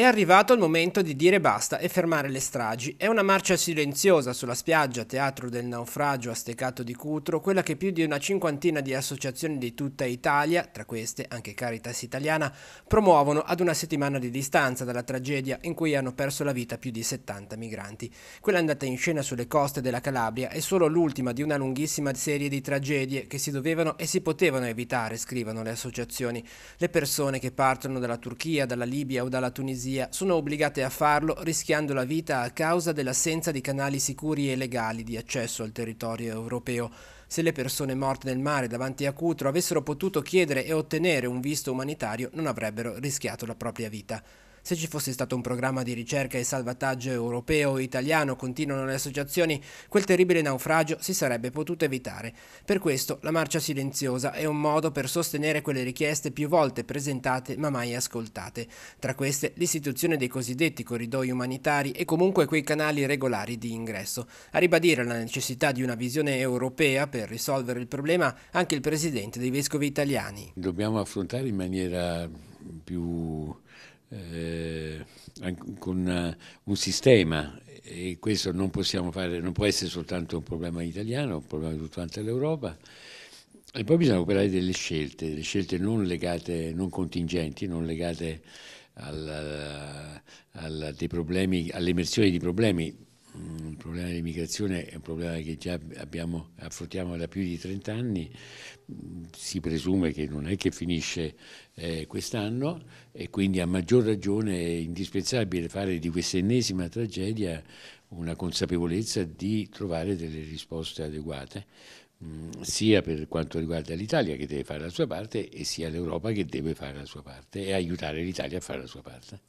È arrivato il momento di dire basta e fermare le stragi. È una marcia silenziosa sulla spiaggia, teatro del naufragio a Steccato di Cutro, quella che più di una cinquantina di associazioni di tutta Italia, tra queste anche Caritas Italiana, promuovono ad una settimana di distanza dalla tragedia in cui hanno perso la vita più di 70 migranti. Quella andata in scena sulle coste della Calabria è solo l'ultima di una lunghissima serie di tragedie che si dovevano e si potevano evitare, scrivono le associazioni. Le persone che partono dalla Turchia, dalla Libia o dalla Tunisia polizia sono obbligate a farlo rischiando la vita a causa dell'assenza di canali sicuri e legali di accesso al territorio europeo. Se le persone morte nel mare davanti a Cutro avessero potuto chiedere e ottenere un visto umanitario non avrebbero rischiato la propria vita. Se ci fosse stato un programma di ricerca e salvataggio europeo o italiano, continuano le associazioni, quel terribile naufragio si sarebbe potuto evitare. Per questo la marcia silenziosa è un modo per sostenere quelle richieste più volte presentate ma mai ascoltate. Tra queste l'istituzione dei cosiddetti corridoi umanitari e comunque quei canali regolari di ingresso. A ribadire la necessità di una visione europea per risolvere il problema anche il presidente dei vescovi italiani. Dobbiamo affrontare in maniera più eh, con eh, un sistema e questo non possiamo fare, non può essere soltanto un problema italiano, è un problema di tutta l'Europa. E poi bisogna operare delle scelte, delle scelte non legate, non contingenti, non legate alla, alla, all'emersione di problemi mm, il problema dell'immigrazione è un problema che già abbiamo, affrontiamo da più di 30 anni, si presume che non è che finisce eh, quest'anno e quindi a maggior ragione è indispensabile fare di questa ennesima tragedia una consapevolezza di trovare delle risposte adeguate mm, sia per quanto riguarda l'Italia che deve fare la sua parte e sia l'Europa che deve fare la sua parte e aiutare l'Italia a fare la sua parte.